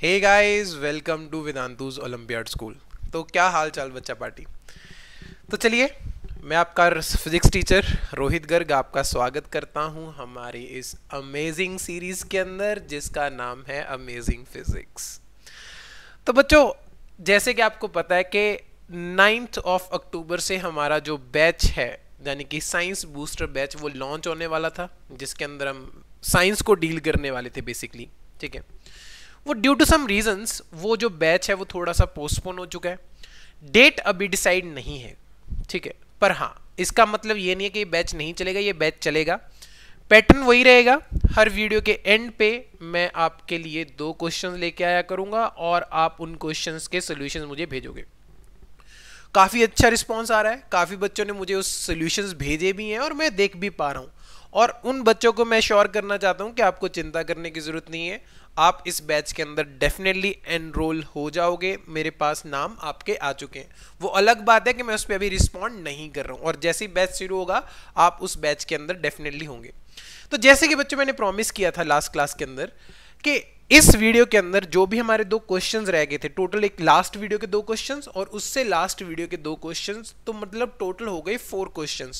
Hey guys welcome to Vedantu's olympiad school तो क्या हाल चाल बच्चा पार्टी तो चलिए मैं आपका फिजिक्स टीचर रोहित गर्ग आपका स्वागत करता हूं हमारी इस अमेजिंग सीरीज के अंदर जिसका नाम है अमेजिंग फिजिक्स तो बच्चों जैसे कि आपको पता है कि नाइन्थ ऑफ अक्टूबर से हमारा जो बैच है यानी कि साइंस बूस्टर बैच वो लॉन्च होने वाला था जिसके अंदर हम साइंस को डील करने वाले थे बेसिकली ठीक है वो ड्यू टू सम रीजंस वो जो बैच है वो थोड़ा सा पोस्टपोन हो चुका है डेट अभी डिसाइड नहीं है ठीक है पर हाँ इसका मतलब ये नहीं है कि ये बैच नहीं चलेगा ये बैच चलेगा पैटर्न वही रहेगा हर वीडियो के एंड पे मैं आपके लिए दो क्वेश्चन लेके आया करूँगा और आप उन क्वेश्चन के सोल्यूशन मुझे भेजोगे काफ़ी अच्छा रिस्पॉन्स आ रहा है काफ़ी बच्चों ने मुझे उस सोल्यूशन भेजे भी हैं और मैं देख भी पा रहा हूँ और उन बच्चों को मैं श्योर करना चाहता हूँ कि आपको चिंता करने की ज़रूरत नहीं है आप इस बैच के अंदर डेफिनेटली एनरोल हो जाओगे मेरे पास नाम आपके आ चुके हैं वो अलग बात है कि मैं उस पर अभी रिस्पॉन्ड नहीं कर रहा हूँ और जैसे ही बैच शुरू होगा आप उस बैच के अंदर डेफिनेटली होंगे तो जैसे कि बच्चों मैंने प्रॉमिस किया था लास्ट क्लास के अंदर कि इस वीडियो के अंदर जो भी हमारे दो क्वेश्चन रह गए थे टोटल एक लास्ट वीडियो के दो क्वेश्चन और उससे लास्ट वीडियो के दो क्वेश्चन तो मतलब टोटल हो गए फोर क्वेश्चन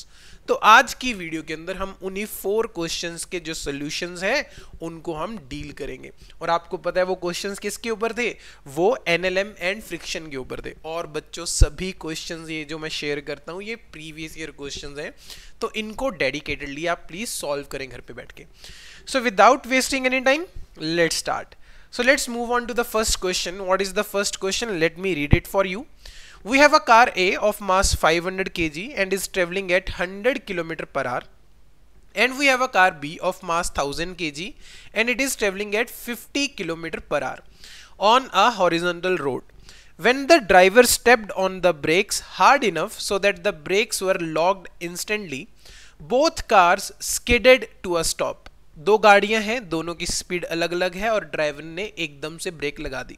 तो आज की वीडियो के अंदर हम उन्हीं फोर क्वेश्चंस के जो सॉल्यूशंस हैं उनको हम डील करेंगे और आपको पता है वो क्वेश्चंस किसके ऊपर थे वो एनएलएम एंड फ्रिक्शन के ऊपर थे और बच्चों सभी क्वेश्चंस ये जो मैं शेयर करता हूँ ये प्रीवियस ईयर क्वेश्चन हैं तो इनको डेडिकेटेडली आप प्लीज़ सॉल्व करें घर पर बैठ के so without wasting any time let start so let's move on to the first question what is the first question let me read it for you We have a car A of mass 500 kg and is traveling at 100 km per hour. And we have a car B of mass 1000 kg and it is traveling at 50 km per hour on a horizontal road. When the driver stepped on the brakes hard enough so that the brakes were locked instantly, both cars skidded to a stop. दो गाड़ियां हैं दोनों की speed अलग अलग है और driver ने एकदम से ब्रेक लगा दी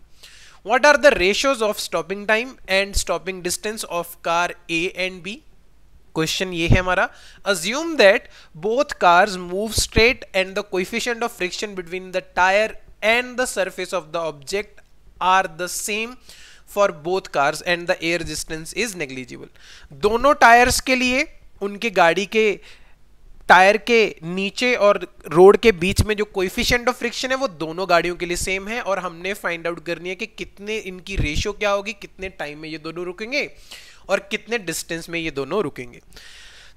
What are the ratios of stopping time and stopping distance of car A and B? Question ये है हमारा assume that both cars move straight and the coefficient of friction between the tyre and the surface of the object are the same for both cars and the air resistance is negligible दोनों tyres के लिए उनके गाड़ी के tyre के नीचे और road के बीच में जो कोइफिशियंट ऑफ फ्रिक्शन है वो दोनों गाड़ियों के लिए सेम है और हमने फाइंड आउट करनी है कि कितने इनकी रेशियो क्या होगी कितने टाइम में ये दोनों रुकेंगे और कितने डिस्टेंस में ये दोनों रुकेंगे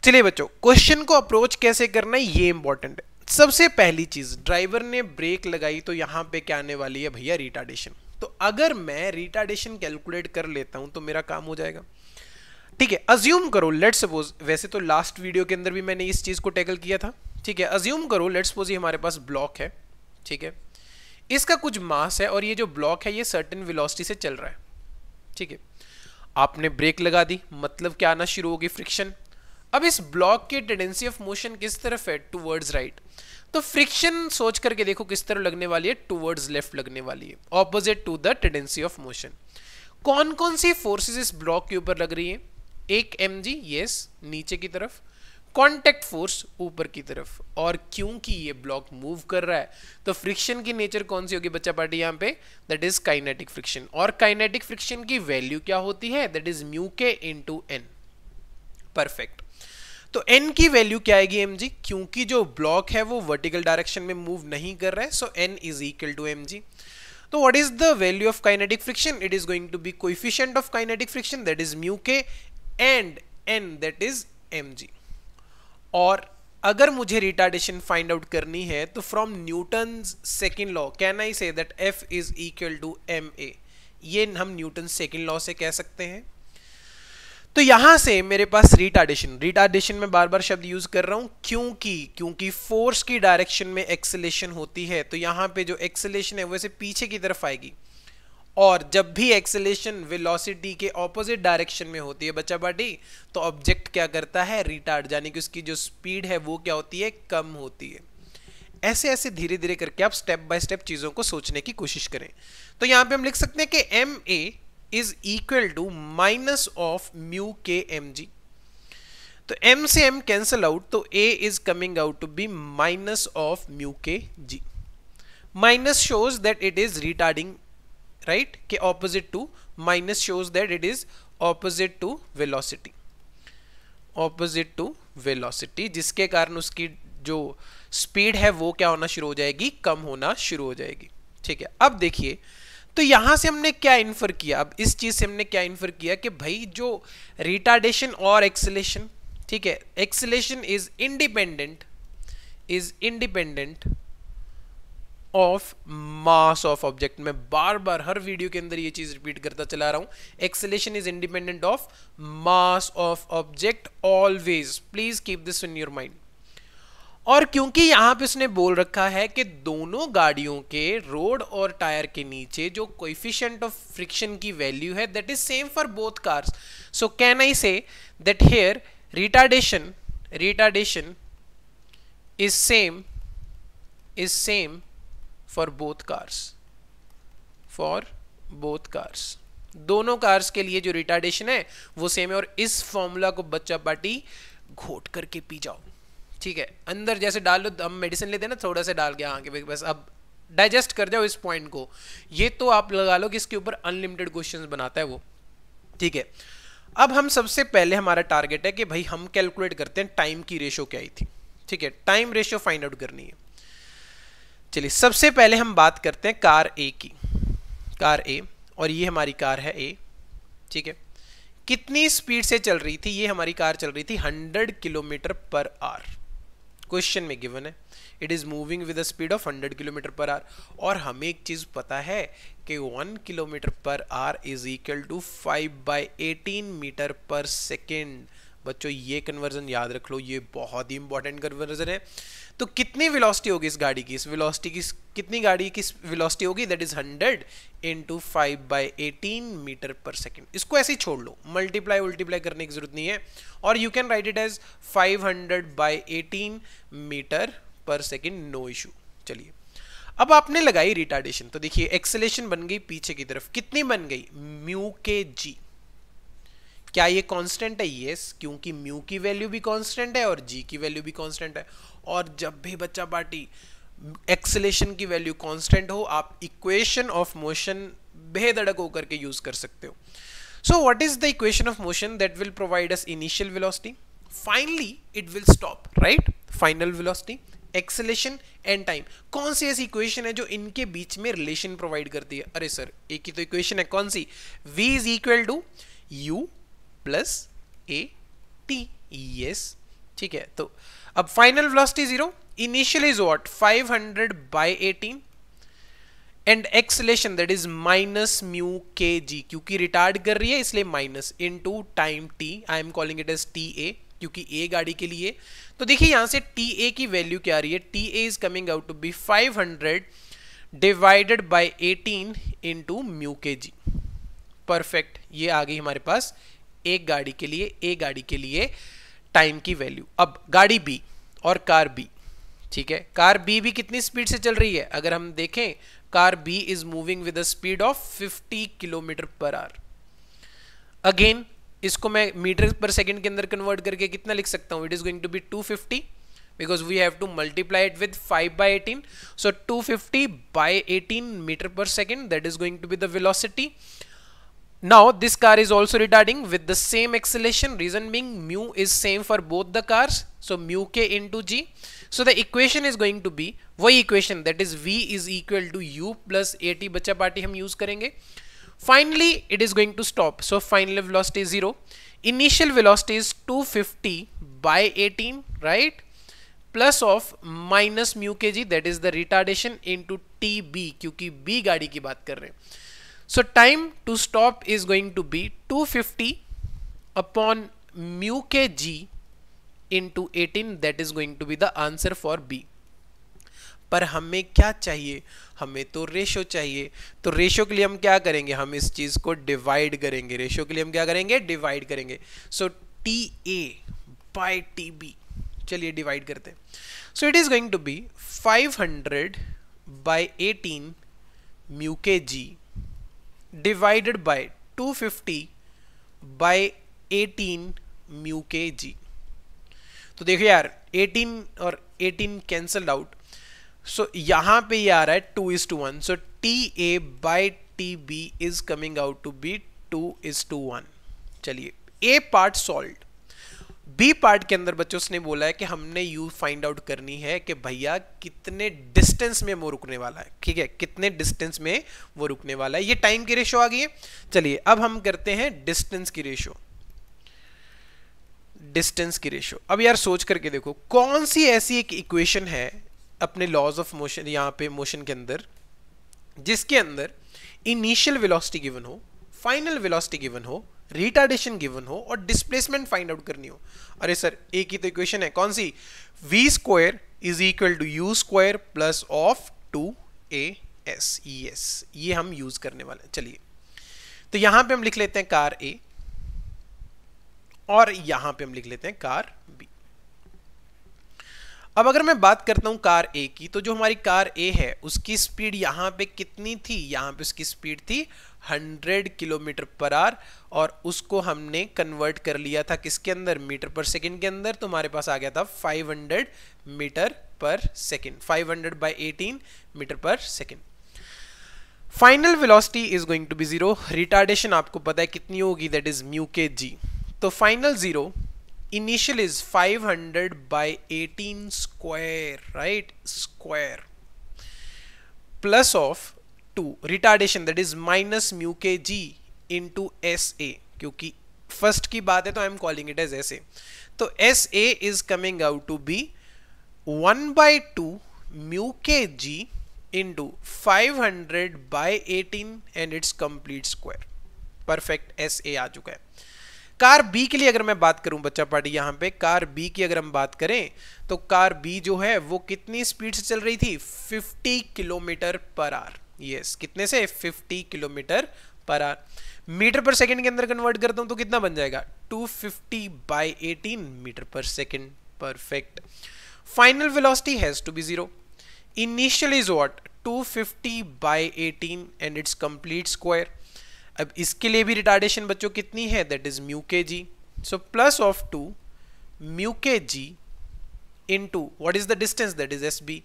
चलिए बच्चों क्वेश्चन को अप्रोच कैसे करना है ये इंपॉर्टेंट है सबसे पहली चीज ड्राइवर ने ब्रेक लगाई तो यहाँ पे क्या आने वाली है भैया रिटार्डेशन तो अगर मैं रिटार्डेशन कैलकुलेट कर लेता हूँ तो मेरा काम हो जाएगा ठीक है अज्यूम करो लेट सपोज वैसे तो लास्ट वीडियो के अंदर भी मैंने इस चीज़ को टैकल किया था ठीक है अज्यूम करो लेट सपोज ये हमारे पास ब्लॉक है ठीक है इसका कुछ मास है और ये जो ब्लॉक है ये सर्टन वेलोसिटी से चल रहा है ठीक है आपने ब्रेक लगा दी मतलब क्या आना शुरू होगी फ्रिक्शन अब इस ब्लॉक की टेंडेंसी ऑफ मोशन किस तरफ है टूवर्ड्स राइट तो फ्रिक्शन सोच करके देखो किस तरफ लगने वाली है टूवर्ड्स लेफ्ट लगने वाली है opposite to the tendency of motion कौन कौन सी फोर्सेस इस ब्लॉक के ऊपर लग रही है एक एम जी यस नीचे की तरफ कॉन्टेक्ट फोर्स ऊपर की तरफ और क्योंकि ये ब्लॉक मूव कर रहा है तो फ्रिक्शन की नेचर कौन सी होगी बच्चा पार्टी यहाँ पे दैट इज काइनेटिक फ्रिक्शन और काइनेटिक फ्रिक्शन की वैल्यू क्या होती है that is mu K into N perfect तो एन की वैल्यू क्या आएगी एम जी क्योंकि जो ब्लॉक है वो वर्टिकल डायरेक्शन में मूव नहीं कर रहा है so N is equal to M G तो what is the value of kinetic friction it is going to be coefficient of kinetic friction that is mu K and N that is M और अगर मुझे retardation find out करनी है तो from Newton second law can I say that F is equal to M A ये हम Newton second law से कह सकते हैं तो यहां से मेरे पास रिटार्डेशन रिटार्डेशन में बार बार शब्द यूज कर रहा हूं क्योंकि क्योंकि फोर्स की डायरेक्शन में एक्सेलेशन होती है तो यहां पे जो एक्सेलेशन है वैसे पीछे की तरफ आएगी और जब भी एक्सेलेशन वेलोसिटी के ऑपोजिट डायरेक्शन में होती है बच्चा बाटी तो ऑब्जेक्ट क्या करता है रिटार्ड यानी कि उसकी जो स्पीड है वो क्या होती है कम होती है ऐसे ऐसे धीरे धीरे करके आप स्टेप बाय स्टेप चीज़ों को सोचने की कोशिश करें तो यहां पे हम लिख सकते हैं कि M A is equal to minus of mu के एम जी तो एम से एम कैंसल आउट तो A is coming out to be minus of mu के G minus shows that it is retarding right के opposite to minus shows that it is opposite to velocity opposite to velocity जिसके कारण उसकी जो speed है वो क्या होना शुरू हो जाएगी कम होना शुरू हो जाएगी ठीक है अब देखिए तो यहां से हमने क्या इन्फर किया अब इस चीज से हमने क्या इन्फर किया कि भाई जो रिटार्डेशन और एक्सलेशन ठीक है acceleration is independent is independent of mass of object मैं बार बार हर वीडियो के अंदर ये चीज रिपीट करता चला रहा हूं acceleration is independent of mass of object always please keep this in your mind और क्योंकि यहां पे उसने बोल रखा है कि दोनों गाड़ियों के रोड और टायर के नीचे जो कोइफिशियंट ऑफ फ्रिक्शन की वैल्यू है that is same for both cars so can I say that here retardation retardation is same is same for both cars for both cars दोनों कार्स के लिए जो रिटार्डेशन है वो सेम है और इस फॉर्मूला को बच्चा पार्टी घोट करके पी जाओ ठीक है अंदर जैसे डाल लो हम मेडिसिन लेते ना थोड़ा सा डाल गया आगे हाँ, बस अब डाइजेस्ट कर जाओ इस पॉइंट को ये तो आप लगा लो कि इसके ऊपर अनलिमिटेड क्वेश्चन बनाता है वो ठीक है अब हम सबसे पहले हमारा टारगेट है कि भाई हम कैलकुलेट करते हैं टाइम की रेशो क्या आई थी ठीक है टाइम रेशो फाइंड आउट करनी है चलिए सबसे पहले हम बात करते हैं कार ए की कार ए और ये हमारी कार है ए ठीक है कितनी स्पीड से चल रही थी ये हमारी कार चल रही थी 100 किलोमीटर पर आर क्वेश्चन में गिवन है it is moving with speed of 100 kilometre per hour और हमें एक चीज़ पता है कि 1 kilometre per hour is equal to 5 by eighteen metre per second बच्चों ये कन्वर्जन याद रख लो ये बहुत ही इंपॉर्टेंट कन्वर्जन है तो कितनी वेलोसिटी होगी इस गाड़ी की इस वेलोसिटी की कितनी गाड़ी की वेलोसिटी होगी that is 100 into five by eighteen metre per second इसको ऐसे ही छोड़ लो मल्टीप्लाई उल्टीप्लाई करने की जरूरत नहीं है और you can write it as 500 hundred by eighteen metre per second no issue चलिए अब आपने लगाई रिटार्डेशन तो देखिए एक्सेलेशन बन गई पीछे की तरफ कितनी बन गई म्यू के जी क्या ये कांस्टेंट है यस क्योंकि म्यू की वैल्यू भी कांस्टेंट है और जी की वैल्यू भी कांस्टेंट है और जब भी बच्चा पार्टी एक्सलेशन की वैल्यू कांस्टेंट हो आप इक्वेशन ऑफ मोशन बेहदड़क होकर के यूज कर सकते हो so what is the equation of motion that will provide us initial velocity finally it will stop right final velocity acceleration and time कौन सी ऐसी इक्वेशन है जो इनके बीच में रिलेशन प्रोवाइड करती है अरे सर एक ही तो इक्वेशन है कौन सी V is equal to U plus A T yes ठीक है तो अब final velocity zero initial is what 500 by 18 and acceleration that is minus mu के जी क्योंकि रिटार्ड कर रही है इसलिए minus into time T I am calling it as T A क्योंकि ए गाड़ी के लिए तो देखिए यहां से टी ए की वैल्यू क्या आ रही है T A is coming out to be 500 divided by eighteen into mu के जी परफेक्ट ये आ गई हमारे पास एक गाड़ी के लिए ए गाड़ी के लिए टाइम की वैल्यू अब गाड़ी बी और कार बी ठीक है कार बी भी कितनी स्पीड से चल रही है अगर हम देखें car B is moving with speed of 50 kilometre per hour again इसको मैं मीटर पर सेकंड के अंदर कन्वर्ट करके कितना लिख सकता हूं it is going to be 250 fifty because we have to multiply it with 5 by eighteen so 250 by eighteen metre per second that is going to be the velocity Now this car is also retarding with the same acceleration reason being mu is same for both the cars so mu k into g so the equation is going to be वही equation that is v is equal to u plus at बच्चा party हम use करेंगे finally it is going to stop so final velocity is zero initial velocity is 250 by 18 right plus of minus mu के G that is the retardation into T B क्योंकि B गाड़ी की बात कर रहे हैं So time to stop is going to be 250 upon mu g into 18 that is going to be the answer for B. पर हमें क्या चाहिए हमें तो रेशो चाहिए तो रेशो के लिए हम क्या करेंगे हम इस चीज़ को डिवाइड करेंगे रेशो के लिए हम क्या करेंगे डिवाइड करेंगे so T A by T B चलिए डिवाइड करते हैं so it is going to be 500 hundred by eighteen mu के G divided by 250 by 18 mu के जी तो देखो यार 18 और 18 कैंसल्ड आउट सो यहां पे ये आ रहा है two is to one so T A by T B is coming out to be two is to one चलिए A part solve B part के अंदर बच्चों ने बोला है कि हमने यू फाइंड आउट करनी है कि भैया कितने डिस्टेंस में वो रुकने वाला है ठीक है कितने डिस्टेंस में वो रुकने वाला है ये टाइम की रेशो आ गई है चलिए अब हम करते हैं डिस्टेंस की रेशो डिस्टेंस की रेशो अब यार सोच करके देखो कौन सी ऐसी एक इक्वेशन है अपने लॉज ऑफ मोशन यहां पे मोशन के अंदर जिसके अंदर इनिशियल वेलोसिटी गिवन हो फाइनल वेलोसिटी गिवन हो रिटार्डेशन गिवन हो और डिस्प्लेसमेंट फाइंड आउट करनी हो अरे सर एक ही तो इक्वेशन है कौन सी V square is equal to U square plus of two A S E S ये हम यूज करने वाले चलिए तो यहां पे हम लिख लेते हैं कार ए और यहां पे हम लिख लेते हैं कार बी अब अगर मैं बात करता हूँ कार ए की तो जो हमारी कार ए है उसकी स्पीड यहाँ पे कितनी थी यहाँ पे उसकी स्पीड थी 100 किलोमीटर पर आर और उसको हमने कन्वर्ट कर लिया था किसके अंदर मीटर पर सेकंड के अंदर तो हमारे पास आ गया था 500 metre per second 500 hundred by eighteen metre per second final velocity is going to be zero retardation आपको पता है कितनी होगी दैट इज म्यू के जी तो final zero initial is 500 by 18 square square square plus of 2 retardation that is minus mu k g into s a क्योंकि first की बात है तो I am calling it as S A तो S A is coming out to be one by two mu के G two five hundred by eighteen and it's complete square perfect S A आ चुका है car B के लिए अगर मैं बात करूं बच्चा पार्टी यहां पे कार बी की अगर हम बात करें तो कार बी जो है वो कितनी स्पीड से चल रही थी 50 किलोमीटर पर आर यस कितने से 50 kilometre per are metre per second के अंदर कन्वर्ट करता हूं तो कितना बन जाएगा 250 fifty by eighteen metre per second perfect final velocity has to be zero initial is what two fifty by eighteen and it's complete square अब इसके लिए भी रिटार्डेशन बच्चों कितनी है दैट इज म्यू के g so plus of two mu के g into what is the distance that is S B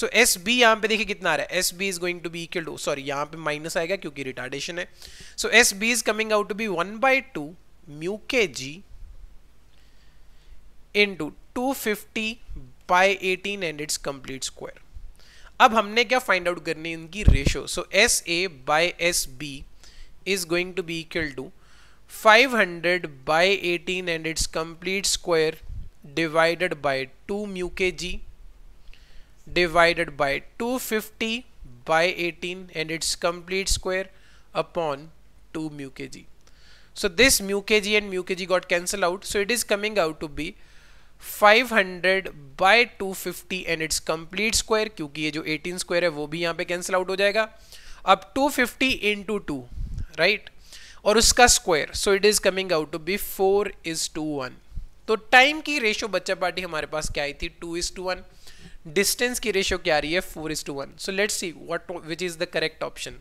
so S B यहाँ पे देखिए कितना आ रहा है S B is going to be equal to sorry यहाँ पे माइनस आएगा क्योंकि रिटार्डेशन है so S B is coming out to be one by two mu के g into two fifty by eighteen and it's complete square अब हमने क्या find out करनी इनकी ratio so S A by S B is going to be equal to 500 by 18 and its complete square divided by 2 mu kg divided by 250 by 18 and its complete square upon 2 mu kg. So this mu kg and mu kg got cancelled out. So it is coming out to be 500 by 250 and its complete square. क्योंकि ये जो 18 square है वो भी यहाँ पे cancel out हो जाएगा अब 250 into 2. राइट और उसका square so it is coming out to be four is to one तो टाइम की रेशियो बच्चा पार्टी हमारे पास क्या आई थी two is to one distance की रेशियो क्या आ रही है four is to one so let see what which is the correct option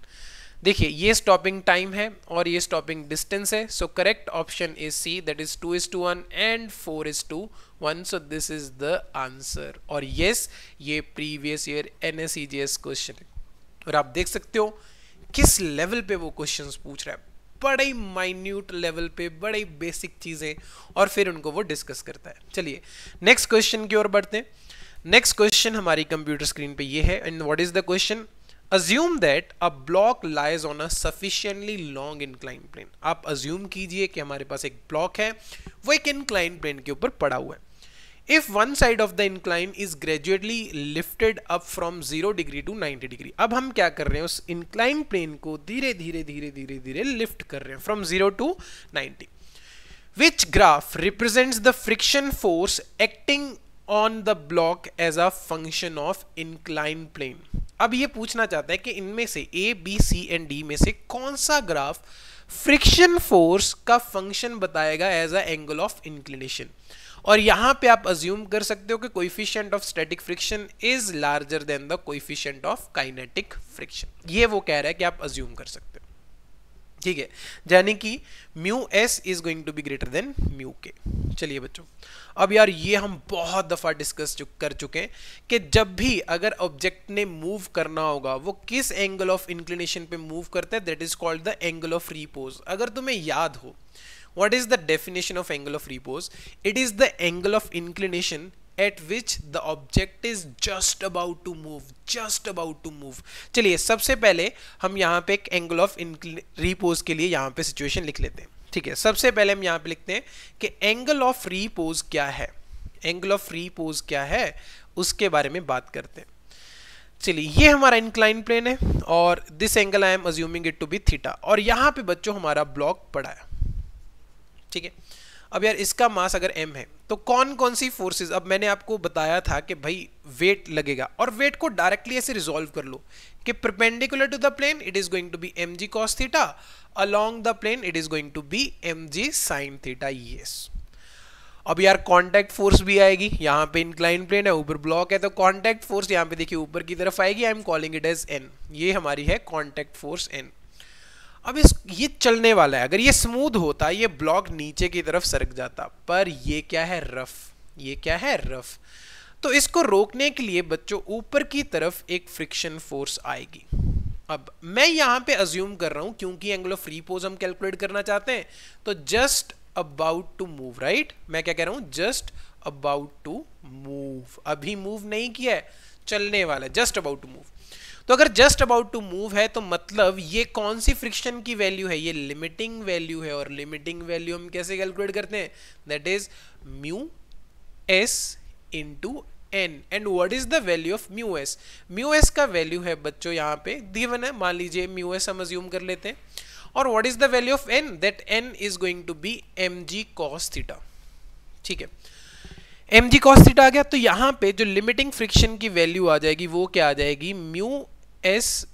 देखिए ये स्टॉपिंग टाइम है और ये स्टॉपिंग डिस्टेंस है so correct option is C that is two is to one and four is to one so this is the answer और yes yes, ये previous year an question है और आप देख सकते हो किस लेवल पे वो क्वेश्चंस पूछ रहा है बड़े माइन्यूट लेवल पे बड़े बेसिक चीज़ें और फिर उनको वो डिस्कस करता है चलिए नेक्स्ट क्वेश्चन की ओर बढ़ते हैं नेक्स्ट क्वेश्चन हमारी कंप्यूटर स्क्रीन पे ये है and what is the question assume that a block lies on a sufficiently long incline plane आप अज्यूम कीजिए कि हमारे पास एक ब्लॉक है वो एक इनक्लाइन प्लेन के ऊपर पड़ा हुआ है if one side of the incline is gradually lifted up from 0 degree to 90 degree ab hum kya kar rahe hain us incline plane ko dheere dheere dheere dheere dheere lift kar rahe hain from 0 to 90 which graph represents the friction force acting on the block as a function of inclined plane ab ye puchna chahta hai ki inme se A, B, C and D me se kaun sa graph friction force का function बताएगा as a angle of inclination और यहाँ पे आप assume कर सकते हो कि coefficient of static friction is larger than the coefficient of kinetic friction ये वो कह रहा है कि आप अज्यूम कर सकते हो ठीक है यानी कि mu s is going to be greater than mu k चलिए बच्चों अब यार ये हम बहुत दफ़ा डिस्कस चुक कर चुके हैं कि जब भी अगर ऑब्जेक्ट ने मूव करना होगा वो किस एंगल ऑफ इंक्लिनेशन पे मूव करता है that is called the angle of repose अगर तुम्हें याद हो what is the definition of angle of repose it is the angle of inclination at which the object is just about to move just about to move चलिए सबसे पहले हम यहाँ पे एक एंगल ऑफ रिपोज के लिए यहाँ पे सिचुएशन लिख लेते हैं ठीक है सबसे पहले हम यहाँ पे लिखते हैं कि एंगल ऑफ रिपोज क्या है एंगल ऑफ रिपोज क्या है उसके बारे में बात करते हैं चलिए ये हमारा इंक्लाइन प्लेन है और this angle I am assuming it to be theta और यहाँ पे बच्चों हमारा ब्लॉक पड़ा है ठीक है अब यार इसका मास अगर एम है तो कौन कौन सी फोर्सेस अब मैंने आपको बताया था कि भाई वेट लगेगा और वेट को डायरेक्टली ऐसे रिजोल्व कर लो कि perpendicular to the plane it is going to be m g cos theta along the plane it is going to be m g sine theta yes अब यार कांटेक्ट फोर्स भी आएगी यहाँ पे इंक्लाइन प्लेन है ऊपर ब्लॉक है तो कांटेक्ट फोर्स यहाँ पे देखिए ऊपर की तरफ आएगी I am calling it as N ये हमारी है कांटेक्ट फोर्स एन अब इस ये चलने वाला है अगर ये स्मूथ होता ये ब्लॉक नीचे की तरफ सरक जाता पर ये क्या है रफ ये क्या है रफ तो इसको रोकने के लिए बच्चों ऊपर की तरफ एक फ्रिक्शन फोर्स आएगी अब मैं यहां पे अज्यूम कर रहा हूं क्योंकि एंगल ऑफ रिपोज हम कैलकुलेट करना चाहते हैं तो just about to move right मैं क्या कह रहा हूं जस्ट अबाउट टू मूव अभी मूव नहीं किया है चलने वाला है जस्ट अबाउट टू मूव तो अगर जस्ट अबाउट टू मूव है तो मतलब ये कौन सी फ्रिक्शन की वैल्यू है ये लिमिटिंग वैल्यू है और लिमिटिंग वैल्यू हम कैसे कैलकुलेट करते हैं that is mu s into N and what is the value of mu s mu s का वैल्यू है बच्चों यहाँ पे गिवन है मान लीजिए म्यू एस हम अज्यूम कर लेते हैं और what is the value of N that N is going to be m g cos theta ठीक है एम जी कॉस थीटा आ गया तो यहाँ पे जो लिमिटिंग फ्रिक्शन की वैल्यू आ जाएगी वो क्या आ जाएगी mu S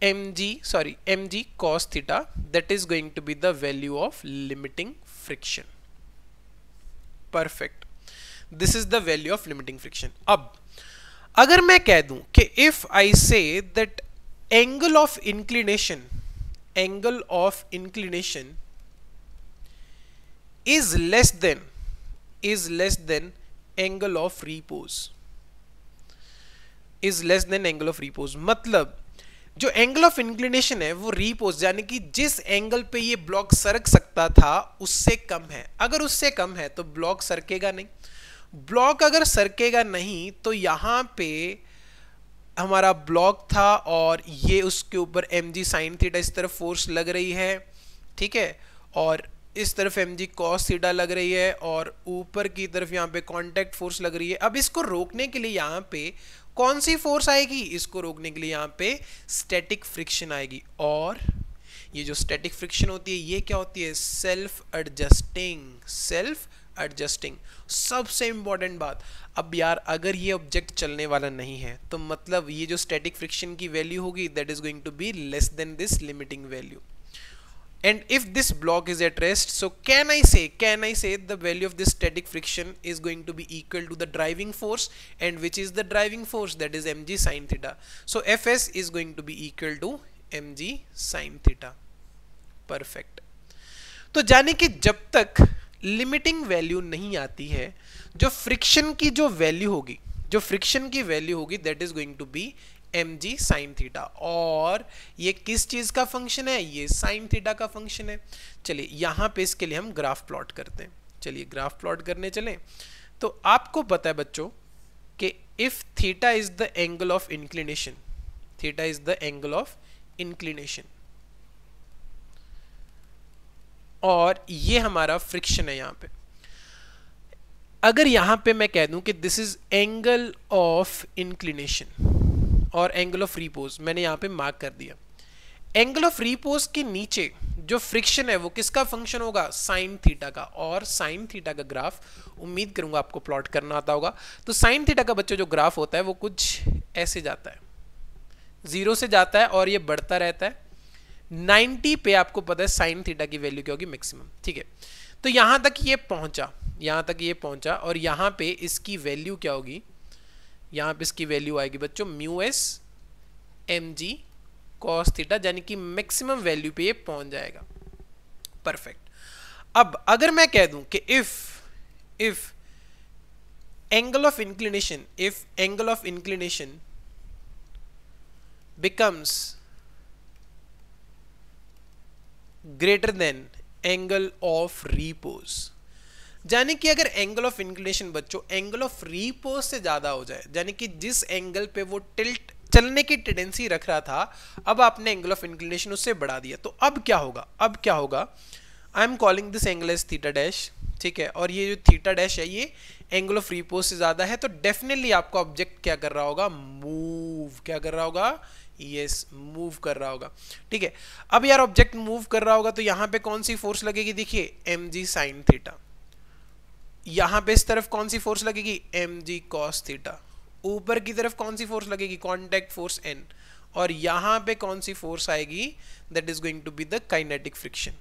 mg sorry mg cos theta that is going to be the value of limiting friction perfect this is the value of limiting friction अब अगर मैं कह दूं कि if I say that angle of inclination angle of inclination is less than is less than angle of repose is less than angle of repose मतलब जो angle of inclination है वो रिपोज यानी कि जिस एंगल पे ये ब्लॉक सरक सकता था उससे कम है अगर उससे कम है तो ब्लॉक सरकेगा नहीं ब्लॉक अगर सरकेगा नहीं तो यहाँ पे हमारा ब्लॉक था और ये उसके ऊपर एम जी साइन थीटा इस तरफ फोर्स लग रही है ठीक है और इस तरफ एम जी कॉस थीटा लग रही है और ऊपर की तरफ यहाँ पे कॉन्टैक्ट फोर्स लग रही है अब इसको रोकने के लिए यहाँ पे कौन सी फोर्स आएगी इसको रोकने के लिए यहाँ पे स्टैटिक फ्रिक्शन आएगी और ये जो स्टैटिक फ्रिक्शन होती है ये क्या होती है सेल्फ एडजस्टिंग सेल्फ एडजस्टिंग सबसे इंपॉर्टेंट बात अब यार अगर ये ऑब्जेक्ट चलने वाला नहीं है तो मतलब ये जो स्टैटिक फ्रिक्शन की वैल्यू होगी that is going to be less than this limiting value and if this block is at rest so can I say can I say the value of this static friction is going to be equal to the driving force and which is the driving force that is mg sin theta so Fs is going to be equal to mg sin theta perfect to jaane ki jab tak limiting value nahi aati hai jo friction ki jo value hogi जो friction की value होगी that is going to be m g sine theta और ये किस चीज़ का function है ये sine theta का फंक्शन है चलिए यहाँ पे इसके लिए हम ग्राफ प्लॉट करते हैं चलिए ग्राफ प्लॉट करने चलें तो आपको पता है बच्चों कि if theta is the angle of inclination theta is the angle of inclination और ये हमारा फ्रिक्शन है यहाँ पे अगर यहाँ पे मैं कह दूँ कि this is angle of inclination और एंगल ऑफ रिपोज मैंने यहाँ पे मार्क कर दिया एंगल ऑफ रिपोज के नीचे जो फ्रिक्शन है वो किसका फंक्शन होगा साइन थीटा का और साइन थीटा का ग्राफ उम्मीद करूंगा आपको प्लॉट करना आता होगा तो साइन थीटा का बच्चों जो ग्राफ होता है वो कुछ ऐसे जाता है जीरो से जाता है और ये बढ़ता रहता है 90 पे आपको पता है साइन थीटा की वैल्यू क्या होगी मैक्सिमम ठीक है तो यहां तक ये पहुंचा यहां तक ये पहुंचा और यहाँ पे इसकी वैल्यू क्या होगी यहां पे इसकी वैल्यू आएगी बच्चों mu s m g cos theta यानी कि मैक्सिमम वैल्यू पे ये पहुंच जाएगा परफेक्ट अब अगर मैं कह दूं कि if if angle of inclination if angle of inclination becomes greater than angle of repose यानी कि अगर एंगल ऑफ इंक्लिनेशन बच्चों एंगल ऑफ रिपोज से ज़्यादा हो जाए यानी कि जिस एंगल पे वो टिल्ट चलने की टेंडेंसी रख रहा था अब आपने एंगल ऑफ इंक्लिनेशन उससे बढ़ा दिया तो अब क्या होगा अब क्या होगा I am calling this angle as theta dash ठीक है और ये जो थीटा डैश है ये एंगल ऑफ रिपोज से ज़्यादा है तो डेफिनेटली आपका ऑब्जेक्ट क्या कर रहा होगा मूव क्या कर रहा होगा यस yes, मूव कर रहा होगा ठीक है अब यार ऑब्जेक्ट मूव कर रहा होगा तो यहाँ पे कौन सी फोर्स लगेगी देखिए एम जी साइन थीटा यहाँ पे इस तरफ कौन सी फोर्स लगेगी एम जी कॉस थीटा ऊपर की तरफ कौन सी फोर्स लगेगी कॉन्टेक्ट फोर्स एन और यहां पे कौन सी फोर्स आएगी that is going to be the kinetic friction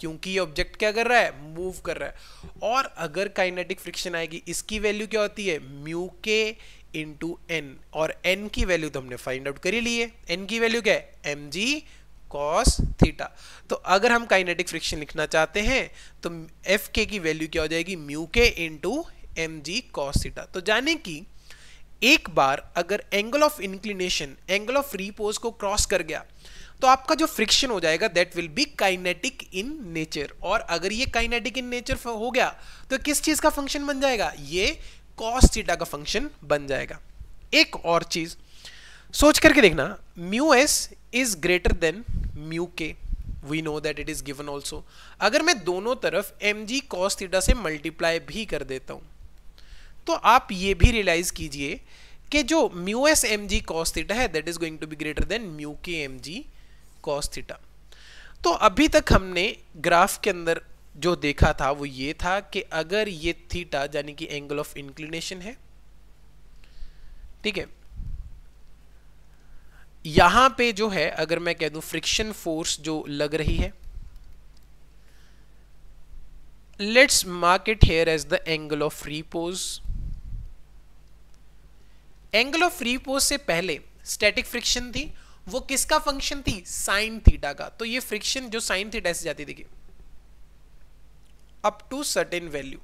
क्योंकि ये ऑब्जेक्ट क्या कर रहा है मूव कर रहा है और अगर काइनेटिक फ्रिक्शन आएगी इसकी वैल्यू क्या होती है म्यू के इंटू एन और एन की वैल्यू तो हमने फाइंड आउट कर ही ली है एन की वैल्यू क्या है एम जी कॉस थीटा तो अगर हम काइनेटिक फ्रिक्शन लिखना चाहते हैं तो एफ के की वैल्यू क्या हो जाएगी mu k into m g cos theta तो जाने कि एक बार अगर angle of inclination angle of repose को क्रॉस कर गया तो आपका जो फ्रिक्शन हो जाएगा that will be kinetic in nature और अगर ये काइनेटिक इन नेचर हो गया तो किस चीज़ का फंक्शन बन जाएगा ये कॉस थीटा का फंक्शन बन जाएगा एक और चीज़ सोच करके देखना mu s is greater than mu k we know that it is given also अगर मैं दोनों तरफ एम जी कॉस थीटा से मल्टीप्लाई भी कर देता हूँ तो आप ये भी रियलाइज़ कीजिए कि जो mu s m g cos theta है that is going to be greater than mu के एम जी कॉस थीटा तो अभी तक हमने ग्राफ के अंदर जो देखा था वो ये था कि अगर ये थीटा यानी कि एंगल ऑफ इंक्लिनेशन है ठीक है यहां पे जो है अगर मैं कह दूं फ्रिक्शन फोर्स जो लग रही है let's mark it here as the angle of repose angle of repose से पहले स्टैटिक फ्रिक्शन थी वो किसका फंक्शन थी साइन थीटा का तो ये फ्रिक्शन जो साइन थीटा से जाती थी अप टू सर्टेन वैल्यू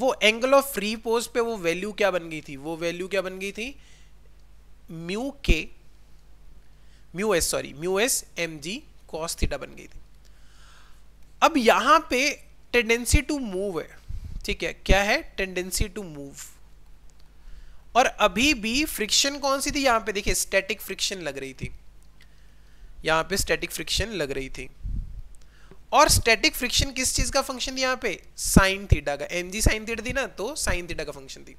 वो एंगल ऑफ रिपोज पे वो वैल्यू क्या बन गई थी वो वैल्यू क्या बन गई थी mu k mu s sorry mu s m g cos theta बन गई थी अब यहां पे टेंडेंसी टू मूव है ठीक है क्या है टेंडेंसी टू मूव और अभी भी फ्रिक्शन कौन सी थी यहां पे देखिए स्टैटिक फ्रिक्शन लग रही थी यहाँ पे स्टैटिक फ्रिक्शन लग रही थी और स्टैटिक फ्रिक्शन किस चीज़ का फंक्शन थी यहां पे साइन थीटा का एम जी साइन थीटा थी ना तो साइन थीटा का फंक्शन थी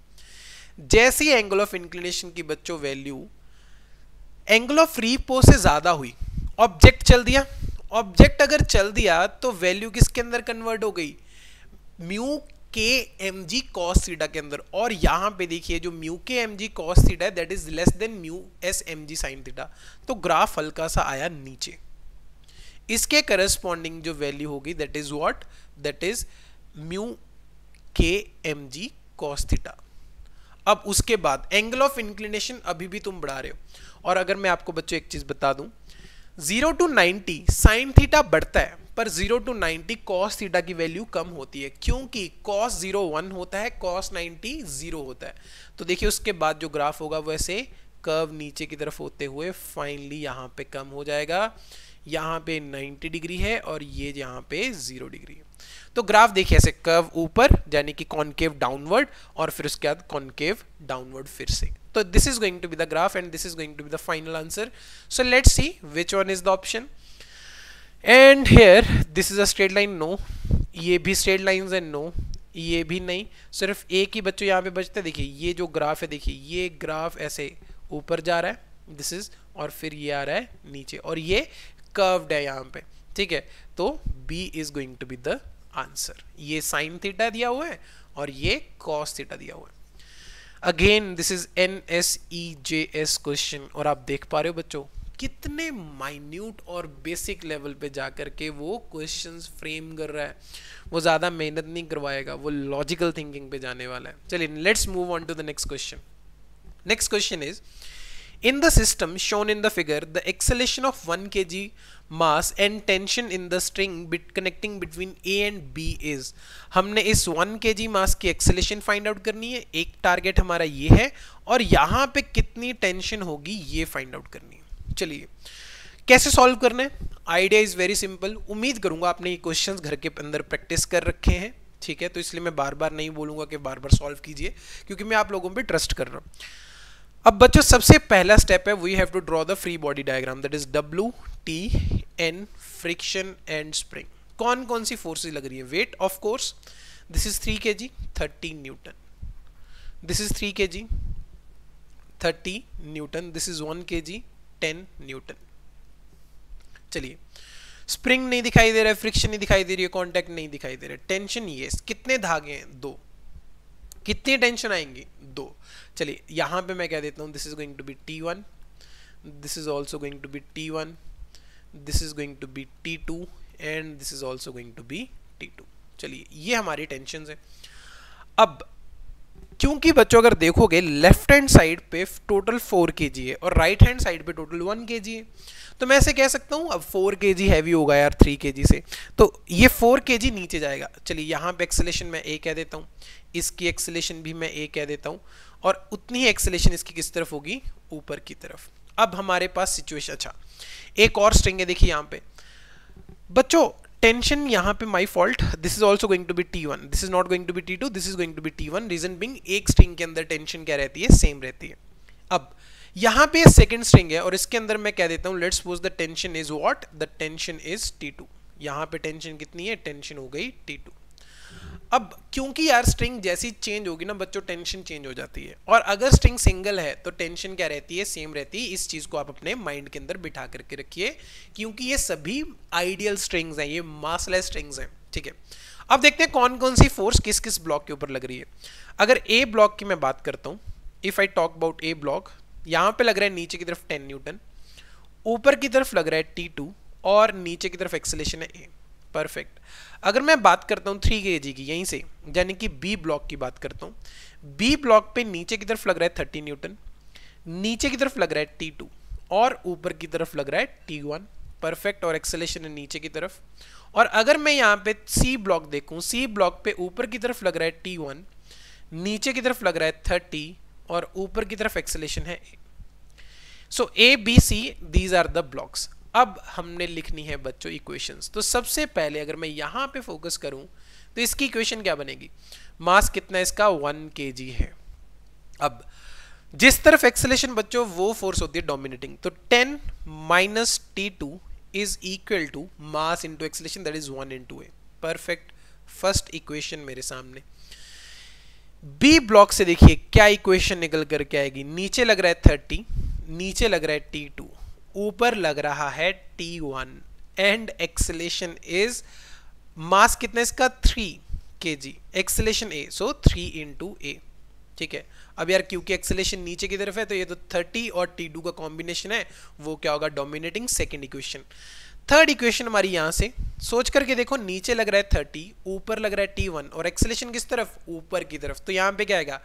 जैसी एंगल ऑफ इंक्लिनेशन की बच्चों वैल्यू एंगल ऑफ रीपो से ज़्यादा हुई ऑब्जेक्ट चल दिया ऑब्जेक्ट अगर चल दिया तो वैल्यू किसके अंदर कन्वर्ट हो गई म्यू के एम जी कॉस सीडा के अंदर और यहाँ पे देखिए जो म्यू के एम जी कॉस सीडा है that is less than mu s m g sine theta तो ग्राफ हल्का सा आया नीचे इसके करस्पॉन्डिंग जो वैल्यू होगी that is what that is mu के एम जी कॉस थीटा अब उसके बाद एंगल ऑफ इंक्लिनेशन अभी भी तुम बढ़ा रहे हो और अगर मैं आपको बच्चों एक चीज़ बता दूं zero to ninety sine theta बढ़ता है पर zero to ninety cos theta की वैल्यू कम होती है क्योंकि कॉस जीरो वन होता है कॉस नाइनटी जीरो होता है तो देखिए उसके बाद जो ग्राफ होगा वो ऐसे कर्व नीचे की तरफ होते हुए फाइनली यहाँ पे कम हो जाएगा यहाँ पे 90 डिग्री है और ये यहाँ पे ज़ीरो डिग्री है तो ग्राफ देखिए ऐसे कर्व ऊपर यानी कि कॉनकेव डाउनवर्ड और फिर उसके बाद कॉनकेव डाउनवर्ड फिर से तो this is going to be the graph and this is going to be the final answer so let see which one is the option and here this is a straight line no ये भी straight line है no ये भी नहीं सिर्फ एक ही बच्चों यहाँ पे बचते हैं देखिए ये जो ग्राफ है देखिए ये ग्राफ ऐसे ऊपर जा रहा है दिस इज और फिर ये आ रहा है नीचे और ये कर्व्ड है यहाँ पे ठीक है तो B is going to be the answer ये साइन थीटा दिया हुआ है और ये कॉस थीटा दिया हुआ है again this is N S E J S question और आप देख पा रहे हो बच्चों कितने माइन्यूट और बेसिक लेवल पे जा कर के वो क्वेश्चंस फ्रेम कर रहा है वो ज़्यादा मेहनत नहीं करवाएगा वो लॉजिकल थिंकिंग पे जाने वाला है चलिए let's move on to the next question next question is In the system shown in the figure, the acceleration of 1 kg mass and tension in the string bit connecting between A and B is हमने इस 1 kg मास की acceleration find out करनी है एक target हमारा ये है और यहाँ पे कितनी टेंशन होगी ये फाइंड आउट करनी है चलिए कैसे सॉल्व करना है आइडिया इज़ वेरी सिंपल उम्मीद करूँगा आपने ये क्वेश्चन घर के अंदर प्रैक्टिस कर रखे हैं ठीक है तो इसलिए मैं बार बार नहीं बोलूँगा कि बार बार सॉल्व कीजिए क्योंकि मैं आप लोगों पर ट्रस्ट कर रहा हूँ अब बच्चों सबसे पहला स्टेप है we have to draw the free body diagram that is W T N friction and spring कौन कौन सी फोर्सेज लग रही है weight of course this is three के g thirty newton this is three के g thirty newton this is one के g ten newton चलिए स्प्रिंग नहीं दिखाई दे रहा है फ्रिक्शन नहीं दिखाई दे रही है कॉन्टैक्ट नहीं दिखाई दे रहा है टेंशन ये कितने धागे हैं दो कितनी टेंशन आएंगी दो चलिए यहाँ पे मैं कह देता हूँ this is going to be T one this is also going to be T one this is going to be T two and this is also going to be T two चलिए ये हमारी tension है अब क्योंकि बच्चों अगर देखोगे left hand side पे टोटल फोर के है और राइट हैंड साइड पे टोटल वन के है तो मैं ऐसे कह सकता हूँ अब फोर के जी हैवी होगा यार थ्री के जी से तो ये फोर के जी नीचे जाएगा चलिए यहाँ पे एक्सेलेशन मैं ए कह देता हूँ इसकी एक्सेलेशन भी मैं ए कह देता हूँ और उतनी ही एक्सेलेशन इसकी किस तरफ होगी ऊपर की तरफ अब हमारे पास सिचुएशन अच्छा एक और स्ट्रिंग है देखिए यहाँ पे बच्चों टेंशन यहाँ पे my fault this is also going to be T one this is not going to be T two this is going to be T one reason being एक स्ट्रिंग के अंदर टेंशन क्या रहती है सेम रहती है अब यहाँ पे सेकेंड स्ट्रिंग है और इसके अंदर मैं कह देता हूँ let's suppose the tension is what the tension is T two यहाँ पे टेंशन कितनी है टेंशन हो गई टी टू अब क्योंकि यार स्ट्रिंग जैसी चेंज होगी ना बच्चों टेंशन चेंज हो जाती है और अगर स्ट्रिंग सिंगल है तो टेंशन क्या रहती है सेम रहती है इस चीज़ को आप अपने माइंड के अंदर बिठा करके रखिए क्योंकि ये सभी आइडियल स्ट्रिंग्स हैं ये मासलेस स्ट्रिंग्स हैं ठीक है अब देखते हैं कौन कौन सी फोर्स किस किस ब्लॉक के ऊपर लग रही है अगर ए ब्लॉक की मैं बात करता हूँ if I talk about a block यहाँ पे लग रहा है नीचे की तरफ टेन न्यूटन ऊपर की तरफ लग रहा है टी टू और नीचे की तरफ एक्सलेशन है ए परफेक्ट अगर मैं बात करता हूँ थ्री के की यहीं से यानी कि बी ब्लॉक की बात करता हूँ बी ब्लॉक पे नीचे की तरफ लग रहा है थर्टी न्यूटन नीचे की तरफ लग रहा है टी टू और ऊपर की तरफ लग रहा है टी वन परफेक्ट और एक्सेलेशन है नीचे की तरफ और अगर मैं यहाँ पे सी ब्लॉक देखूँ सी ब्लॉक पे ऊपर की तरफ लग रहा है टी वन नीचे की तरफ लग रहा है थर्टी और ऊपर की तरफ एक्सेलेशन है so A B C these are the blocks अब हमने लिखनी है बच्चों इक्वेशंस तो सबसे पहले अगर मैं यहाँ पे फोकस करूँ तो इसकी इक्वेशन क्या बनेगी मास कितना इसका वन के है अब जिस तरफ एक्सलेशन बच्चों वो फोर्स होती है डोमिनेटिंग तो ten minus T two is equal to mass into acceleration that is one into A perfect first equation मेरे सामने बी ब्लॉक से देखिए क्या इक्वेशन निकल करके आएगी नीचे लग रहा है थर्टी नीचे लग रहा है टी टू ऊपर लग रहा है T one and acceleration is mass कितना इसका थ्री के G acceleration A so three into A ठीक है अब यार क्योंकि एक्सलेशन नीचे की तरफ है तो ये तो थर्टी और टी टू का कॉम्बिनेशन है वो क्या होगा dominating second equation third equation हमारी यहाँ से सोच करके देखो नीचे लग रहा है थर्टी ऊपर लग रहा है टी वन और एक्सलेशन किस तरफ ऊपर की तरफ तो यहाँ पे क्या आएगा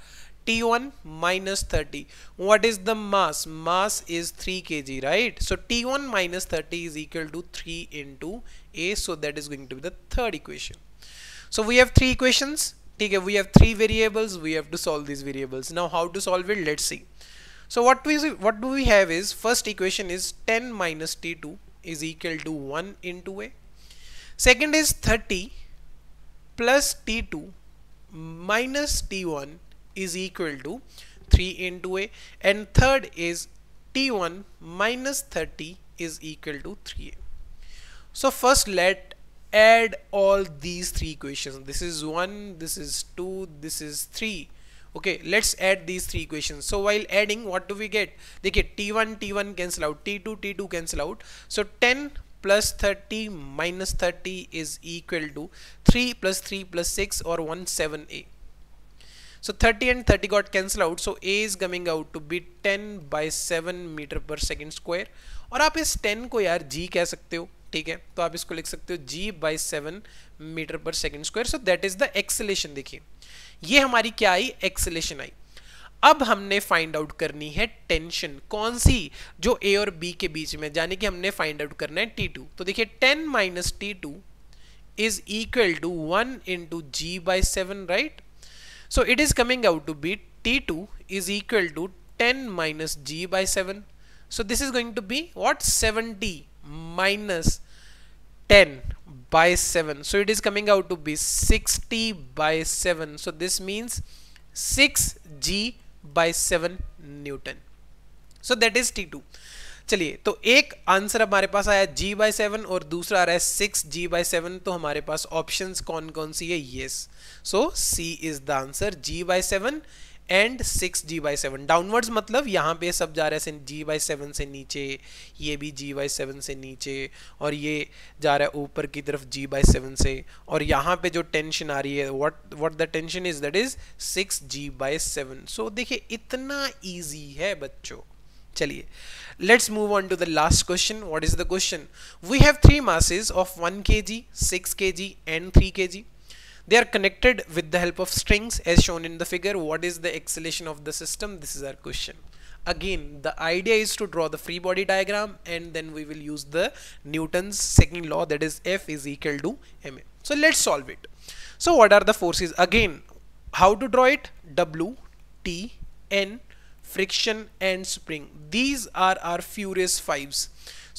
T1 minus 30. What is the mass? Mass is 3 kg, right? So T1 minus 30 is equal to 3 into A. So that is going to be the third equation. So we have three equations. Okay, we have three variables. We have to solve these variables. Now how to solve it? Let's see. So what we what do we have is first equation is 10 minus T2 is equal to 1 into A. Second is 30 plus T2 minus T1 is equal to 3 into a and third is t1 minus 30 is equal to 3a. So first let add all these three equations. This is 1, this is 2, this is 3. Okay, let's add these three equations. So while adding, what do we get? They get t1, t1 cancel out, t2, t2 cancel out. So 10 plus 30 minus 30 is equal to 3 plus 3 plus 6 or 1 7a. So 30 and 30 got cancelled out. So A is coming out to be 10 by 7 meter per second square. और आप इस 10 को यार G कह सकते हो ठीक है तो आप इसको लिख सकते हो G by 7 meter per second square so that is the acceleration देखिए ये हमारी क्या आई acceleration आई अब हमने find out करनी है tension कौन सी जो a और b के बीच में जाने कि हमने find out करना है t2 तो देखिए 10 minus t2 is equal to 1 into g by 7 right So it is coming out to be T2 is equal to 10 minus G by 7. So this is going to be what 70 minus 10 by 7. So it is coming out to be 60 by 7. So this means 6 G by 7 Newton. So that is T2. चलिए तो एक answer हमारे पास आया जी by seven और दूसरा आ रहा है six G by seven तो हमारे पास ऑप्शन कौन कौन सी है yes so C is the answer G by seven and six G by seven downwards मतलब यहाँ पे सब जा रहे हैं जी बाई सेवन से नीचे ये भी जी बाई सेवन से नीचे और ये जा रहा है ऊपर की तरफ जी बाई सेवन से और यहाँ पे जो टेंशन आ रही है what what the tension is that is six G by seven so देखिए इतना ईजी है बच्चों चलिए let's move on to the last question what is the question we have three masses of 1 kg 6 kg and 3 kg they are connected with the help of strings as shown in the figure what is the acceleration of the system this is our question again the idea is to draw the free body diagram and then we will use the Newton's second law that is F is equal to ma so let's solve it so what are the forces again how to draw it W T N friction and spring these are are various forces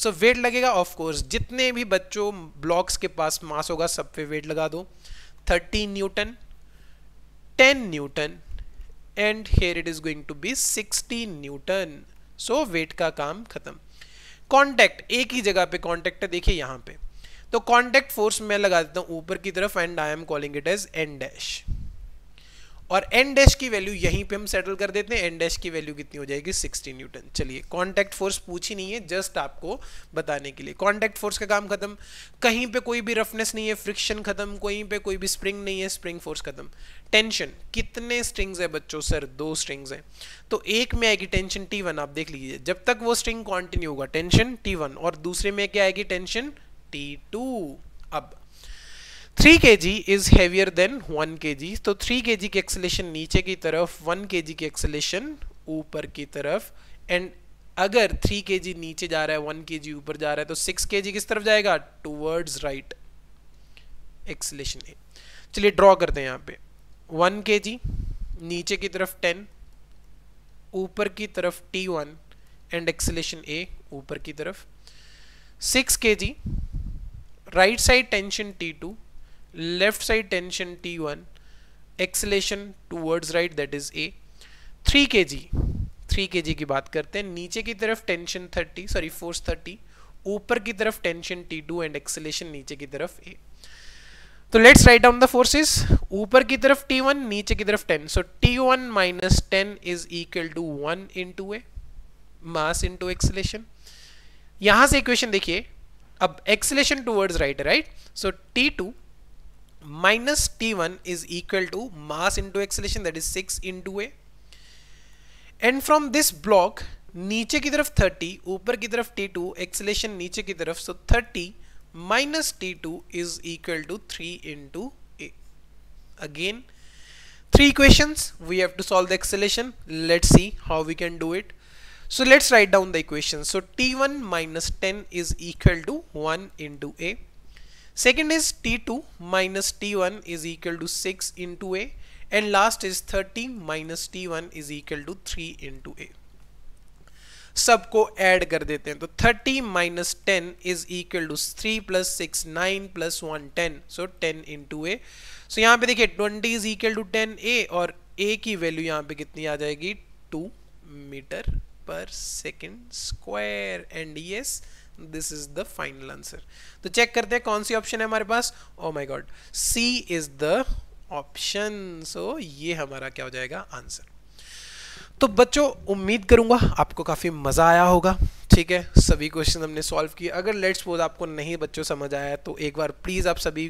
so weight लगेगा of course जितने भी बच्चों blocks के पास मास होगा सब पे wait लगा दो 13 newton 10 newton and here it is going to be 16 newton so weight का काम खत्म कॉन्टैक्ट एक ही जगह पे कॉन्टैक्ट है देखिए यहाँ पे तो कॉन्टैक्ट फोर्स मैं लगा देता हूँ ऊपर की तरफ and I am calling it as N dash और एन डैश की वैल्यू यहीं पे हम सेटल कर देते हैं एन डैश की वैल्यू कितनी हो जाएगी 60 न्यूटन चलिए कांटेक्ट फोर्स पूछी नहीं है जस्ट आपको बताने के लिए कांटेक्ट फोर्स का काम खत्म कहीं पे कोई भी रफनेस नहीं है फ्रिक्शन खत्म कहीं पे कोई भी स्प्रिंग नहीं है स्प्रिंग फोर्स खत्म टेंशन कितने स्ट्रिंग्स है बच्चों सर दो स्ट्रिंग्स हैं तो एक में आएगी टेंशन टी वन आप देख लीजिए जब तक वो स्ट्रिंग कॉन्टिन्यू होगा टेंशन टी वन और दूसरे में क्या आएगी टेंशन टी टू अब थ्री के G is heavier than one के जी तो थ्री के जी की एक्सलेशन नीचे की तरफ वन के जी की एक्सलेशन ऊपर की तरफ एंड अगर थ्री के जी नीचे जा रहा है वन के जी ऊपर जा रहा है तो सिक्स के जी किस तरफ जाएगा टूवर्ड्स राइट एक्सलेशन ए चलिए ड्रॉ करते हैं यहाँ पे वन के जी नीचे की तरफ टेन ऊपर की तरफ T one and acceleration A ऊपर की तरफ six K G right side tension T two left side tension T1 acceleration towards right that is A, three के जी kg की बात करते हैं नीचे की तरफ tension 30, sorry force 30, ऊपर की तरफ tension T2 and acceleration नीचे की तरफ A. तो let's write down the forces ऊपर की तरफ टी वन नीचे की तरफ ten so T one minus ten is equal to one to A mass to acceleration यहां से इक्वेशन देखिए अब acceleration towards right right so T two minus t one is equal to mass into acceleration that is 6 into A And from this block, नीचे की तरफ 30 ऊपर की तरफ T2 acceleration नीचे की तरफ so 30 minus t2 is equal to three into a. Again, three equations we have to solve the acceleration let's see how we can do it so let's write down the equation so t1 minus 10 is equal to 1 into a Second is T2 minus T1 is equal to 6 into A and last is 13 minus T1 is equal to 3 into A. सबको add कर देते हैं तो 30 minus ten is equal to three plus six nine plus one ten so ten into A so यहाँ पे देखिए 20 is equal to ten A और A की वैल्यू यहाँ पे कितनी आ जाएगी two metre per second square and yes yes, this is the final answer तो चेक करते हैं कौन सी ऑप्शन है हमारे पास oh my God C is the option so ये हमारा क्या हो जाएगा आंसर तो बच्चों उम्मीद करूँगा आपको काफ़ी मज़ा आया होगा ठीक है सभी क्वेश्चन हमने सॉल्व किए अगर लेट्स सपोज आपको नहीं बच्चों समझ आया तो एक बार प्लीज़ आप सभी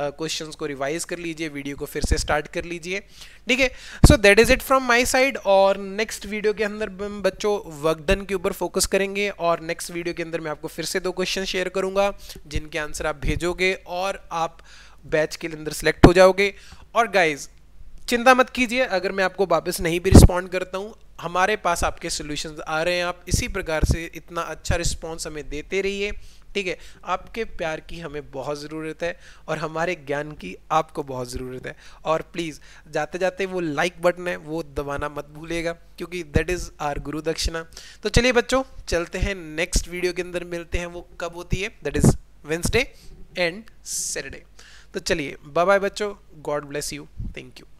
क्वेश्चंस को रिवाइज कर लीजिए वीडियो को फिर से स्टार्ट कर लीजिए ठीक है so that is it from my side और नेक्स्ट वीडियो के अंदर हम बच्चों वर्क डन के ऊपर फोकस करेंगे और नेक्स्ट वीडियो के अंदर मैं आपको फिर से दो क्वेश्चन शेयर करूँगा जिनके आंसर आप भेजोगे और आप बैच के अंदर सेलेक्ट हो जाओगे और गाइज चिंता मत कीजिए अगर मैं आपको वापस नहीं भी रिस्पॉन्ड करता हूँ हमारे पास आपके सोल्यूशन आ रहे हैं आप इसी प्रकार से इतना अच्छा रिस्पॉन्स हमें देते रहिए ठीक है आपके प्यार की हमें बहुत ज़रूरत है और हमारे ज्ञान की आपको बहुत ज़रूरत है और प्लीज़ जाते जाते वो लाइक बटन है वो दबाना मत भूलिएगा क्योंकि दैट इज़ आर गुरु दक्षिणा तो चलिए बच्चों चलते हैं नेक्स्ट वीडियो के अंदर मिलते हैं वो कब होती है that is Wednesday and Saturday तो चलिए बाय बाय बच्चों God bless you thank you